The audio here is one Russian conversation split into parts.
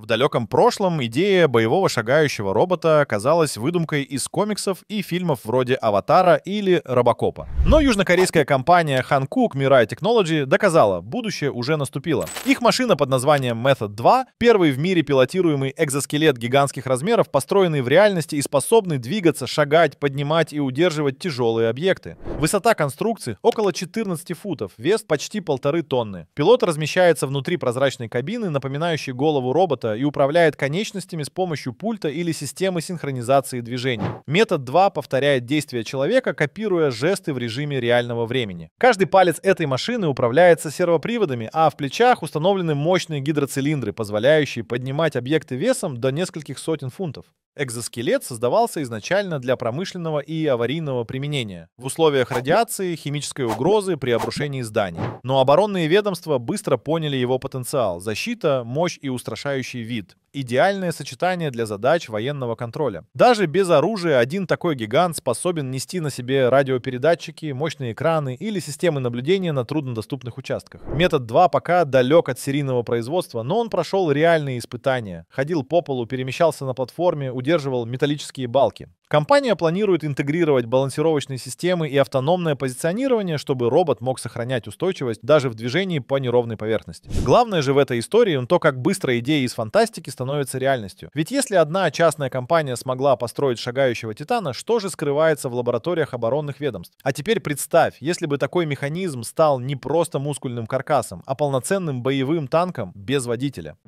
В далеком прошлом идея боевого шагающего робота казалась выдумкой из комиксов и фильмов вроде «Аватара» или «Робокопа». Но южнокорейская компания Hankook Mirai Technology доказала, будущее уже наступило. Их машина под названием Method 2 — первый в мире пилотируемый экзоскелет гигантских размеров, построенный в реальности и способный двигаться, шагать, поднимать и удерживать тяжелые объекты. Высота конструкции — около 14 футов, вес — почти полторы тонны. Пилот размещается внутри прозрачной кабины, напоминающей голову робота, пульта и управляет конечностями с помощью пульта или системы синхронизации движений. Метод 2 повторяет действия человека, копируя жесты в режиме реального времени. Каждый палец этой машины управляется сервоприводами, а в плечах установлены мощные гидроцилиндры, позволяющие поднимать объекты весом до нескольких сотен фунтов. Экзоскелет создавался изначально для промышленного и аварийного применения в условиях радиации, химической угрозы при обрушении зданий. Но оборонные ведомства быстро поняли его потенциал – защита, мощь и устрашающий вид идеальное сочетание для задач военного контроля. Даже без оружия один такой гигант способен нести на себе радиопередатчики, мощные экраны или системы наблюдения на труднодоступных участках. Метод 2 пока далек от серийного производства, но он прошел реальные испытания. Ходил по полу, перемещался на платформе, удерживал металлические балки. Компания планирует интегрировать балансировочные системы и автономное позиционирование, чтобы робот мог сохранять устойчивость даже в движении по неровной поверхности. Главное же в этой истории то, как быстро идеи из фантастики становятся реальностью. Ведь если одна частная компания смогла построить шагающего Титана, что же скрывается в лабораториях оборонных ведомств? А теперь представь, если бы такой механизм стал не просто мускульным каркасом, а полноценным боевым танком без водителя.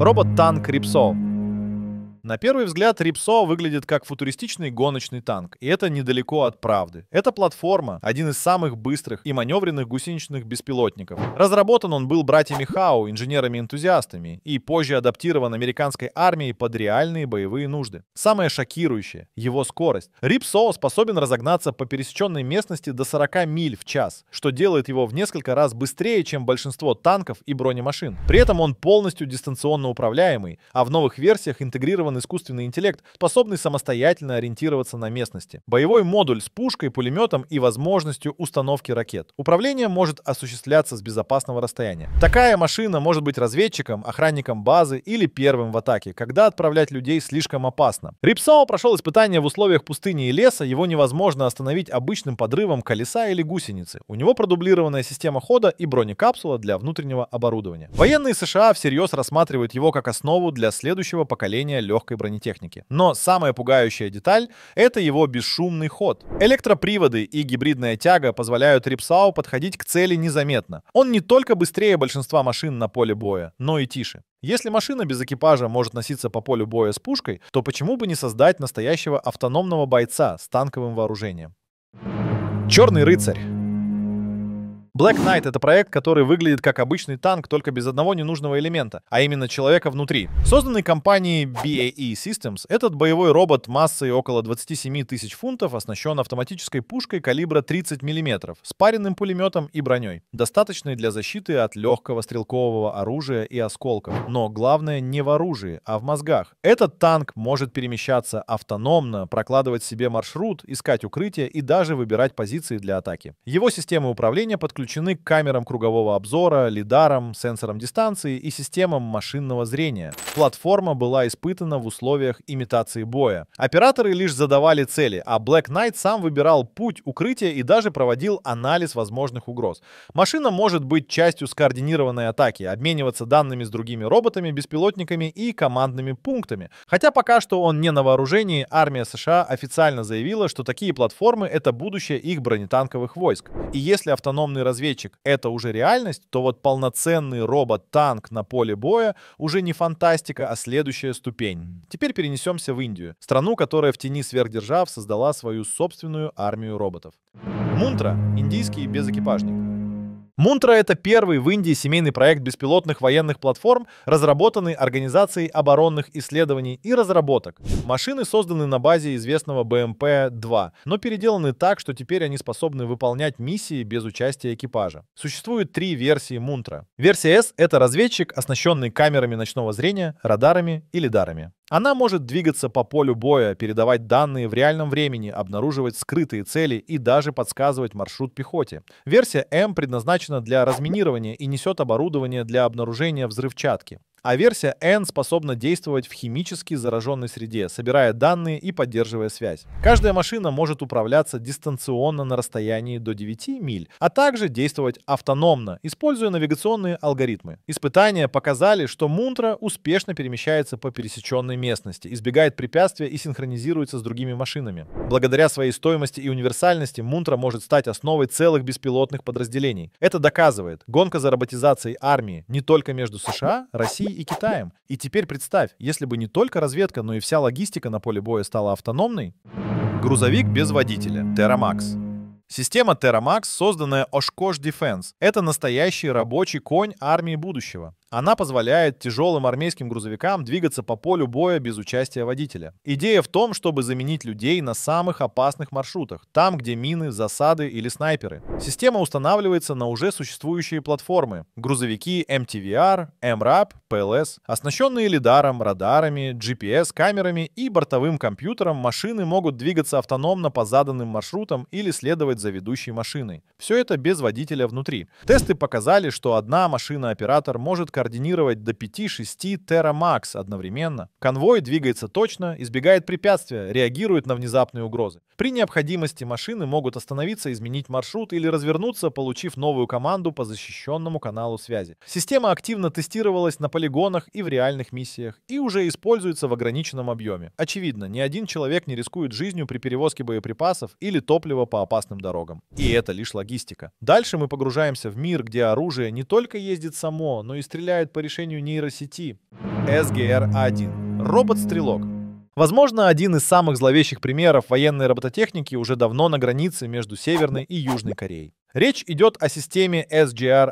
Робот-танк Рипсоу. На первый взгляд Рипсо выглядит как футуристичный гоночный танк, и это недалеко от правды. Это платформа, один из самых быстрых и маневренных гусеничных беспилотников. Разработан он был братьями Хау, инженерами-энтузиастами, и позже адаптирован американской армией под реальные боевые нужды. Самое шокирующее — его скорость. Рипсо способен разогнаться по пересеченной местности до 40 миль в час, что делает его в несколько раз быстрее, чем большинство танков и бронемашин. При этом он полностью дистанционно управляемый, а в новых версиях интегрирован сформирован искусственный интеллект, способный самостоятельно ориентироваться на местности. Боевой модуль с пушкой, пулеметом и возможностью установки ракет. Управление может осуществляться с безопасного расстояния. Такая машина может быть разведчиком, охранником базы или первым в атаке, когда отправлять людей слишком опасно. Рипсао прошел испытание в условиях пустыни и леса, его невозможно остановить обычным подрывом колеса или гусеницы. У него продублированная система хода и бронекапсула для внутреннего оборудования. Военные США всерьез рассматривают его как основу для следующего поколения легкого легкой бронетехники. Но самая пугающая деталь — это его бесшумный ход. Электроприводы и гибридная тяга позволяют Рипсау подходить к цели незаметно. Он не только быстрее большинства машин на поле боя, но и тише. Если машина без экипажа может носиться по полю боя с пушкой, то почему бы не создать настоящего автономного бойца с танковым вооружением? Черный рыцарь Black Knight — это проект, который выглядит как обычный танк, только без одного ненужного элемента, а именно человека внутри. Созданный компанией BAE Systems, этот боевой робот массой около 27 тысяч фунтов оснащен автоматической пушкой калибра 30 мм, спаренным пулеметом и броней, достаточной для защиты от легкого стрелкового оружия и осколков. Но главное не в оружии, а в мозгах. Этот танк может перемещаться автономно, прокладывать себе маршрут, искать укрытие и даже выбирать позиции для атаки. Его системы управления подключены подключены к камерам кругового обзора, лидарам, сенсорам дистанции и системам машинного зрения. Платформа была испытана в условиях имитации боя. Операторы лишь задавали цели, а Black Knight сам выбирал путь укрытия и даже проводил анализ возможных угроз. Машина может быть частью скоординированной атаки, обмениваться данными с другими роботами, беспилотниками и командными пунктами. Хотя пока что он не на вооружении, армия США официально заявила, что такие платформы — это будущее их бронетанковых войск. И если автономный развитие разведчик — это уже реальность, то вот полноценный робот-танк на поле боя уже не фантастика, а следующая ступень. Теперь перенесемся в Индию, страну, которая в тени сверхдержав создала свою собственную армию роботов. Мунтра — индийский безэкипажник. Мунтра — это первый в Индии семейный проект беспилотных военных платформ, разработанный Организацией оборонных исследований и разработок. Машины созданы на базе известного БМП-2, но переделаны так, что теперь они способны выполнять миссии без участия экипажа. Существует три версии Мунтра. Версия S — это разведчик, оснащенный камерами ночного зрения, радарами и лидарами. Она может двигаться по полю боя, передавать данные в реальном времени, обнаруживать скрытые цели и даже подсказывать маршрут пехоте. Версия М предназначена для разминирования и несет оборудование для обнаружения взрывчатки. А версия N способна действовать в химически зараженной среде, собирая данные и поддерживая связь. Каждая машина может управляться дистанционно на расстоянии до 9 миль, а также действовать автономно, используя навигационные алгоритмы. Испытания показали, что Мунтра успешно перемещается по пересеченной местности, избегает препятствия и синхронизируется с другими машинами. Благодаря своей стоимости и универсальности Мунтра может стать основой целых беспилотных подразделений. Это доказывает гонка за роботизацией армии не только между США, Россией, Россией и Китаем. И теперь представь, если бы не только разведка, но и вся логистика на поле боя стала автономной. Грузовик без водителя. Террамакс. Система TerraMax, созданная Oshkosh Defense, это настоящий рабочий конь армии будущего. Она позволяет тяжелым армейским грузовикам двигаться по полю боя без участия водителя. Идея в том, чтобы заменить людей на самых опасных маршрутах, там, где мины, засады или снайперы. Система устанавливается на уже существующие платформы — грузовики MTVR, MRAP, PLS. Оснащенные лидаром, радарами, GPS-камерами и бортовым компьютером машины могут двигаться автономно по заданным маршрутам или следовать за ведущей машиной. Все это без водителя внутри. Тесты показали, что одна машина-оператор может координировать до 5-6 терамакс одновременно. Конвой двигается точно, избегает препятствия, реагирует на внезапные угрозы. При необходимости машины могут остановиться, изменить маршрут или развернуться, получив новую команду по защищенному каналу связи. Система активно тестировалась на полигонах и в реальных миссиях и уже используется в ограниченном объеме. Очевидно, ни один человек не рискует жизнью при перевозке боеприпасов или топлива по опасным дорогам. И это лишь логистика. Дальше мы погружаемся в мир, где оружие не только ездит само, но и стреляет стреляют по решению нейросети. SGR-1. А Робот-стрелок. Возможно, один из самых зловещих примеров военной робототехники уже давно на границе между Северной и Южной Кореей. Речь идет о системе SGR-A1,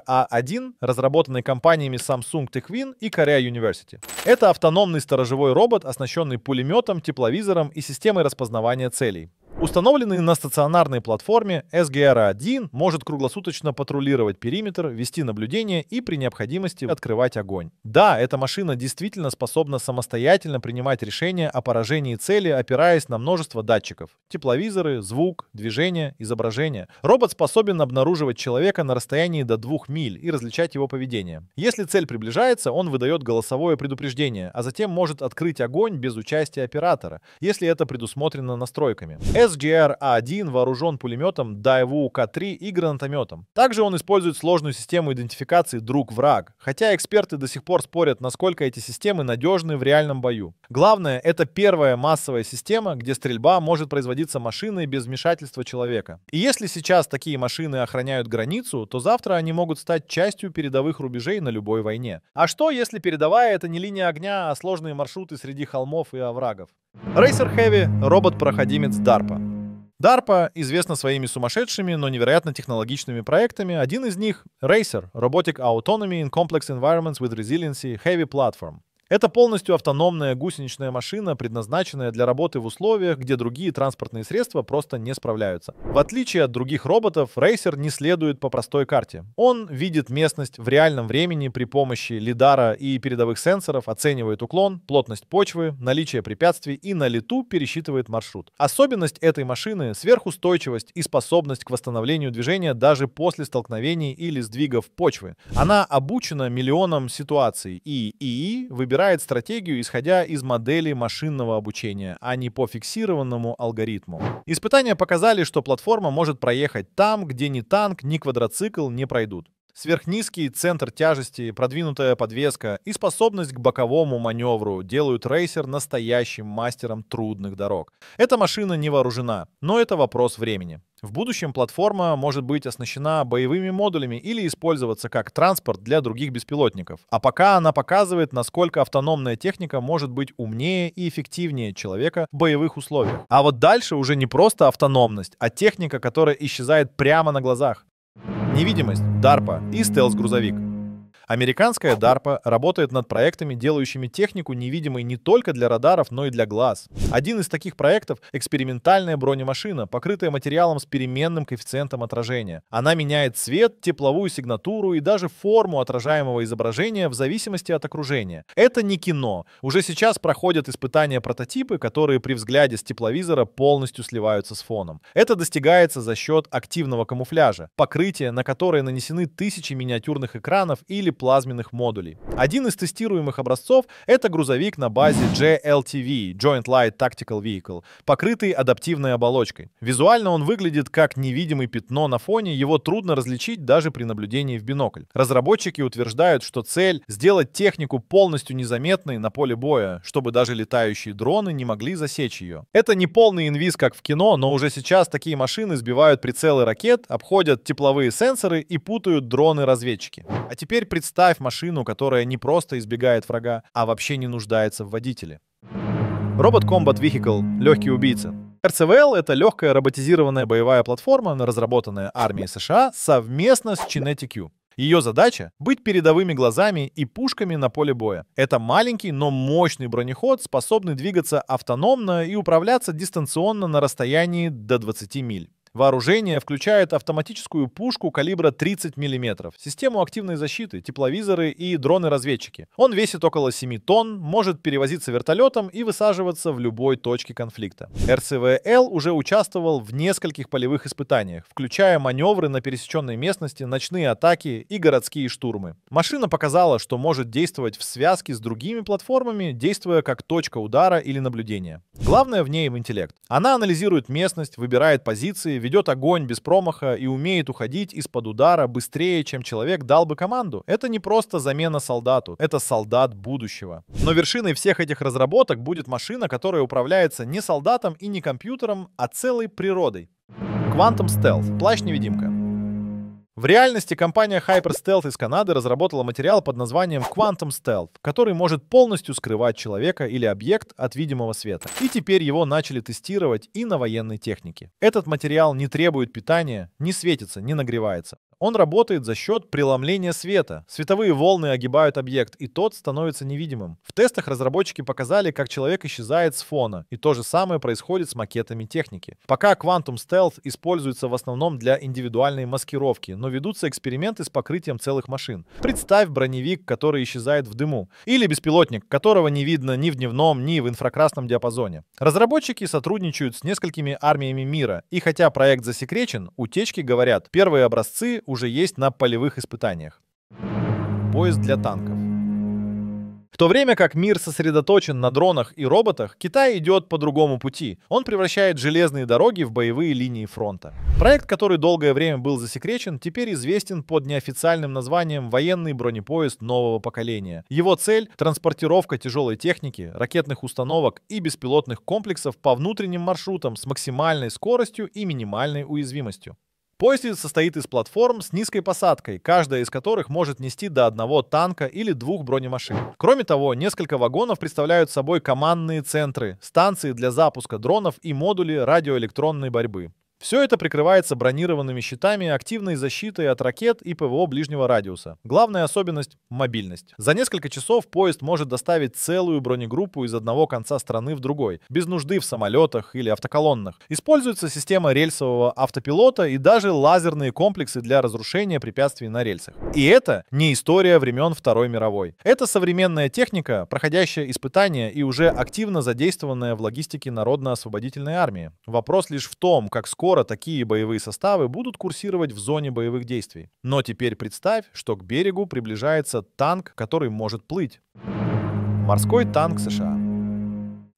а разработанной компаниями Samsung Techwin и Korea University. Это автономный сторожевой робот, оснащенный пулеметом, тепловизором и системой распознавания целей. Установленный на стационарной платформе, sgr 1 может круглосуточно патрулировать периметр, вести наблюдение и при необходимости открывать огонь. Да, эта машина действительно способна самостоятельно принимать решения о поражении цели, опираясь на множество датчиков. Тепловизоры, звук, движение, изображение. Робот способен обнаруживать человека на расстоянии до 2 миль и различать его поведение. Если цель приближается, он выдает голосовое предупреждение, а затем может открыть огонь без участия оператора, если это предусмотрено настройками. SGR-A1 а вооружен пулеметом Daewoo K3 и гранатометом. Также он использует сложную систему идентификации друг-враг, хотя эксперты до сих пор спорят, насколько эти системы надежны в реальном бою. Главное, это первая массовая система, где стрельба может производиться машиной без вмешательства человека. И если сейчас такие машины охраняют границу, то завтра они могут стать частью передовых рубежей на любой войне. А что, если передовая это не линия огня, а сложные маршруты среди холмов и оврагов? Racer Heavy — робот-проходимец DARPA. DARPA известна своими сумасшедшими, но невероятно технологичными проектами. Один из них — Racer — Robotic Autonomy in Complex Environments with Resiliency Heavy Platform. Это полностью автономная гусеничная машина, предназначенная для работы в условиях, где другие транспортные средства просто не справляются. В отличие от других роботов, рейсер не следует по простой карте. Он видит местность в реальном времени при помощи лидара и передовых сенсоров, оценивает уклон, плотность почвы, наличие препятствий и на лету пересчитывает маршрут. Особенность этой машины — сверхустойчивость и способность к восстановлению движения даже после столкновений или сдвигов почвы. Она обучена миллионам ситуаций, и ИИ выбирает выбирает стратегию, исходя из модели машинного обучения, а не по фиксированному алгоритму. Испытания показали, что платформа может проехать там, где ни танк, ни квадроцикл не пройдут. Сверхнизкий центр тяжести, продвинутая подвеска и способность к боковому маневру делают рейсер настоящим мастером трудных дорог. Эта машина не вооружена, но это вопрос времени. В будущем платформа может быть оснащена боевыми модулями или использоваться как транспорт для других беспилотников. А пока она показывает, насколько автономная техника может быть умнее и эффективнее человека в боевых условиях. А вот дальше уже не просто автономность, а техника, которая исчезает прямо на глазах невидимость, Дарпа и стелс-грузовик. Американская DARPA работает над проектами, делающими технику невидимой не только для радаров, но и для глаз. Один из таких проектов — экспериментальная бронемашина, покрытая материалом с переменным коэффициентом отражения. Она меняет цвет, тепловую сигнатуру и даже форму отражаемого изображения в зависимости от окружения. Это не кино. Уже сейчас проходят испытания прототипы, которые при взгляде с тепловизора полностью сливаются с фоном. Это достигается за счет активного камуфляжа, покрытия, на которое нанесены тысячи миниатюрных экранов или плазменных модулей. Один из тестируемых образцов — это грузовик на базе JLTV, Joint Light Tactical Vehicle, покрытый адаптивной оболочкой. Визуально он выглядит как невидимое пятно на фоне, его трудно различить даже при наблюдении в бинокль. Разработчики утверждают, что цель — сделать технику полностью незаметной на поле боя, чтобы даже летающие дроны не могли засечь ее. Это не полный инвиз, как в кино, но уже сейчас такие машины сбивают прицелы ракет, обходят тепловые сенсоры и путают дроны-разведчики. А теперь представьте, Представь машину, которая не просто избегает врага, а вообще не нуждается в водителе. Робот Combat Vehicle — легкий убийца. РЦВЛ — это легкая роботизированная боевая платформа, разработанная армией США совместно с Kinetic U. Ее задача — быть передовыми глазами и пушками на поле боя. Это маленький, но мощный бронеход, способный двигаться автономно и управляться дистанционно на расстоянии до 20 миль. Вооружение включает автоматическую пушку калибра 30 мм, систему активной защиты, тепловизоры и дроны-разведчики. Он весит около 7 тонн, может перевозиться вертолетом и высаживаться в любой точке конфликта. РСВЛ уже участвовал в нескольких полевых испытаниях, включая маневры на пересеченной местности, ночные атаки и городские штурмы. Машина показала, что может действовать в связке с другими платформами, действуя как точка удара или наблюдения. Главное в ней интеллект. Она анализирует местность, выбирает позиции, ведет огонь без промаха и умеет уходить из-под удара быстрее, чем человек дал бы команду. Это не просто замена солдату, это солдат будущего. Но вершиной всех этих разработок будет машина, которая управляется не солдатом и не компьютером, а целой природой. Quantum Stealth, плащ-невидимка. В реальности компания Hyper Stealth из Канады разработала материал под названием Quantum Stealth, который может полностью скрывать человека или объект от видимого света. И теперь его начали тестировать и на военной технике. Этот материал не требует питания, не светится, не нагревается. Он работает за счет преломления света. Световые волны огибают объект, и тот становится невидимым. В тестах разработчики показали, как человек исчезает с фона, и то же самое происходит с макетами техники. Пока Quantum Stealth используется в основном для индивидуальной маскировки, но ведутся эксперименты с покрытием целых машин. Представь броневик, который исчезает в дыму, или беспилотник, которого не видно ни в дневном, ни в инфракрасном диапазоне. Разработчики сотрудничают с несколькими армиями мира, и хотя проект засекречен, утечки говорят, первые образцы уже есть на полевых испытаниях. Поезд для танков. В то время как мир сосредоточен на дронах и роботах, Китай идет по другому пути. Он превращает железные дороги в боевые линии фронта. Проект, который долгое время был засекречен, теперь известен под неофициальным названием «Военный бронепоезд нового поколения». Его цель – транспортировка тяжелой техники, ракетных установок и беспилотных комплексов по внутренним маршрутам с максимальной скоростью и минимальной уязвимостью. Поезд состоит из платформ с низкой посадкой, каждая из которых может нести до одного танка или двух бронемашин. Кроме того, несколько вагонов представляют собой командные центры, станции для запуска дронов и модули радиоэлектронной борьбы. Все это прикрывается бронированными щитами, активной защитой от ракет и ПВО ближнего радиуса. Главная особенность — мобильность. За несколько часов поезд может доставить целую бронегруппу из одного конца страны в другой, без нужды в самолетах или автоколоннах. Используется система рельсового автопилота и даже лазерные комплексы для разрушения препятствий на рельсах. И это не история времен Второй мировой. Это современная техника, проходящая испытания и уже активно задействованная в логистике Народно-освободительной армии. Вопрос лишь в том, как скоро скоро такие боевые составы будут курсировать в зоне боевых действий. Но теперь представь, что к берегу приближается танк, который может плыть. Морской танк США.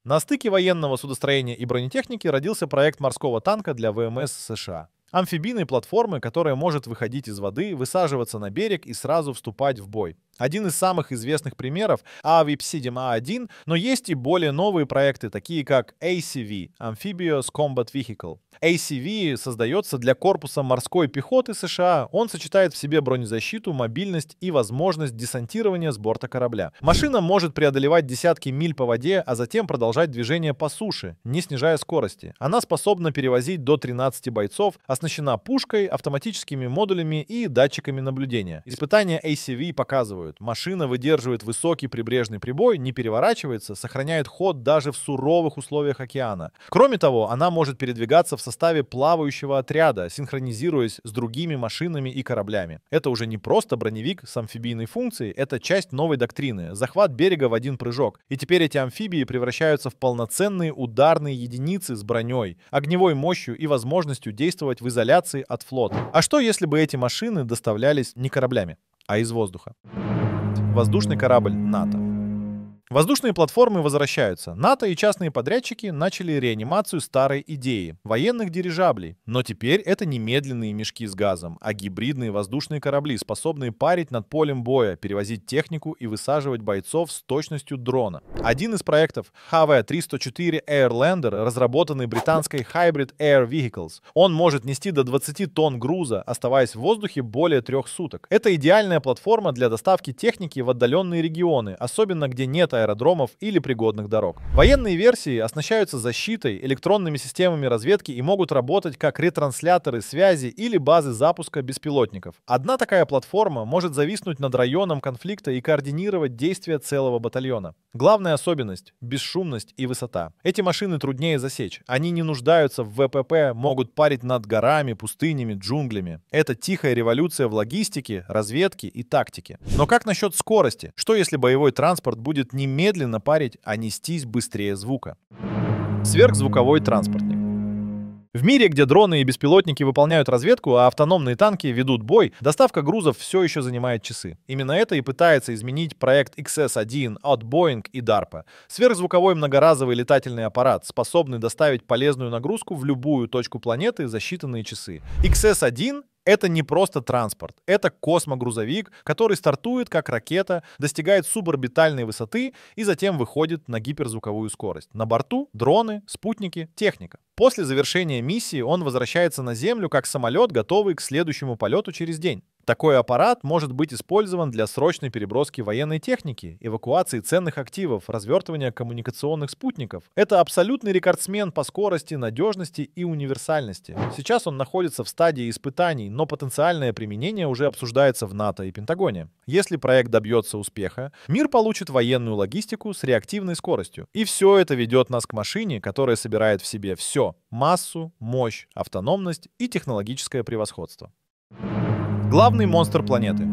На стыке военного судостроения и бронетехники родился проект морского танка для ВМС США. Амфибийной платформы, которая может выходить из воды, высаживаться на берег и сразу вступать в бой. Один из самых известных примеров — AVPSIDIM A1, а но есть и более новые проекты, такие как ACV — Amphibious Combat Vehicle. ACV создается для корпуса морской пехоты США. Он сочетает в себе бронезащиту, мобильность и возможность десантирования с борта корабля. Машина может преодолевать десятки миль по воде, а затем продолжать движение по суше, не снижая скорости. Она способна перевозить до 13 бойцов, оснащена пушкой, автоматическими модулями и датчиками наблюдения. Испытания ACV показывают, выдерживают. Машина выдерживает высокий прибрежный прибой, не переворачивается, сохраняет ход даже в суровых условиях океана. Кроме того, она может передвигаться в составе плавающего отряда, синхронизируясь с другими машинами и кораблями. Это уже не просто броневик с амфибийной функцией, это часть новой доктрины — захват берега в один прыжок. И теперь эти амфибии превращаются в полноценные ударные единицы с броней, огневой мощью и возможностью действовать в изоляции от флота. А что, если бы эти машины доставлялись не кораблями, а из воздуха? воздушный корабль НАТО. Воздушные платформы возвращаются. НАТО и частные подрядчики начали реанимацию старой идеи – военных дирижаблей. Но теперь это не медленные мешки с газом, а гибридные воздушные корабли, способные парить над полем боя, перевозить технику и высаживать бойцов с точностью дрона. Один из проектов HV-304 Airlander, разработанный британской Hybrid Air Vehicles. Он может нести до 20 тонн груза, оставаясь в воздухе более трех суток. Это идеальная платформа для доставки техники в отдаленные регионы, особенно где нет аэродромов или пригодных дорог. Военные версии оснащаются защитой, электронными системами разведки и могут работать как ретрансляторы связи или базы запуска беспилотников. Одна такая платформа может зависнуть над районом конфликта и координировать действия целого батальона. Главная особенность — бесшумность и высота. Эти машины труднее засечь. Они не нуждаются в ВПП, могут парить над горами, пустынями, джунглями. Это тихая революция в логистике, разведке и тактике. Но как насчет скорости? Что если боевой транспорт будет не медленно парить, а нестись быстрее звука. Сверхзвуковой транспортник. В мире, где дроны и беспилотники выполняют разведку, а автономные танки ведут бой, доставка грузов все еще занимает часы. Именно это и пытается изменить проект XS-1 от Boeing и DARPA. Сверхзвуковой многоразовый летательный аппарат, способный доставить полезную нагрузку в любую точку планеты за считанные часы. XS-1 это не просто транспорт, это космогрузовик, который стартует как ракета, достигает суборбитальной высоты и затем выходит на гиперзвуковую скорость. На борту дроны, спутники, техника. После завершения миссии он возвращается на Землю как самолет, готовый к следующему полету через день. Такой аппарат может быть использован для срочной переброски военной техники, эвакуации ценных активов, развертывания коммуникационных спутников. Это абсолютный рекордсмен по скорости, надежности и универсальности. Сейчас он находится в стадии испытаний, но потенциальное применение уже обсуждается в НАТО и Пентагоне. Если проект добьется успеха, мир получит военную логистику с реактивной скоростью. И все это ведет нас к машине, которая собирает в себе все – массу, мощь, автономность и технологическое превосходство. Thank you Главный монстр планеты.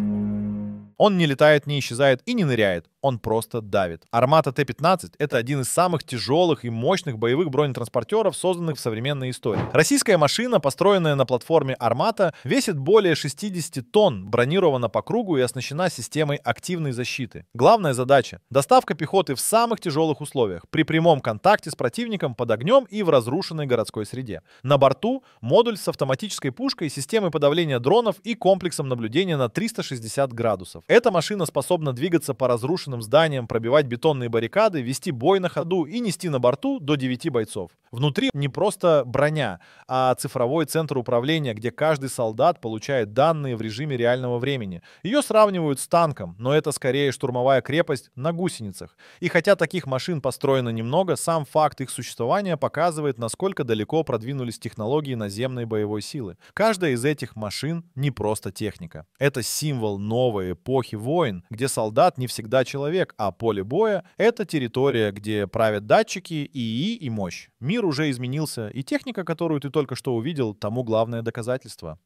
Он не летает, не исчезает и не ныряет он просто давит. Армата Т-15 — это один из самых тяжелых и мощных боевых бронетранспортеров, созданных в современной истории. Российская машина, построенная на платформе Армата, весит более 60 тонн, бронирована по кругу и оснащена системой активной защиты. Главная задача — доставка пехоты в самых тяжелых условиях, при прямом контакте с противником под огнем и в разрушенной городской среде. На борту модуль с автоматической пушкой, системой подавления дронов и комплексом наблюдения на 360 градусов. Эта машина способна двигаться по разрушенным важным зданиям, пробивать бетонные баррикады, вести бой на ходу и нести на борту до 9 бойцов. Внутри не просто броня, а цифровой центр управления, где каждый солдат получает данные в режиме реального времени. Ее сравнивают с танком, но это скорее штурмовая крепость на гусеницах. И хотя таких машин построено немного, сам факт их существования показывает, насколько далеко продвинулись технологии наземной боевой силы. Каждая из этих машин не просто техника. Это символ новой эпохи войн, где солдат не всегда человек, человек, а поле боя — это территория, где правят датчики, ИИ и мощь. Мир уже изменился, и техника, которую ты только что увидел, тому главное доказательство.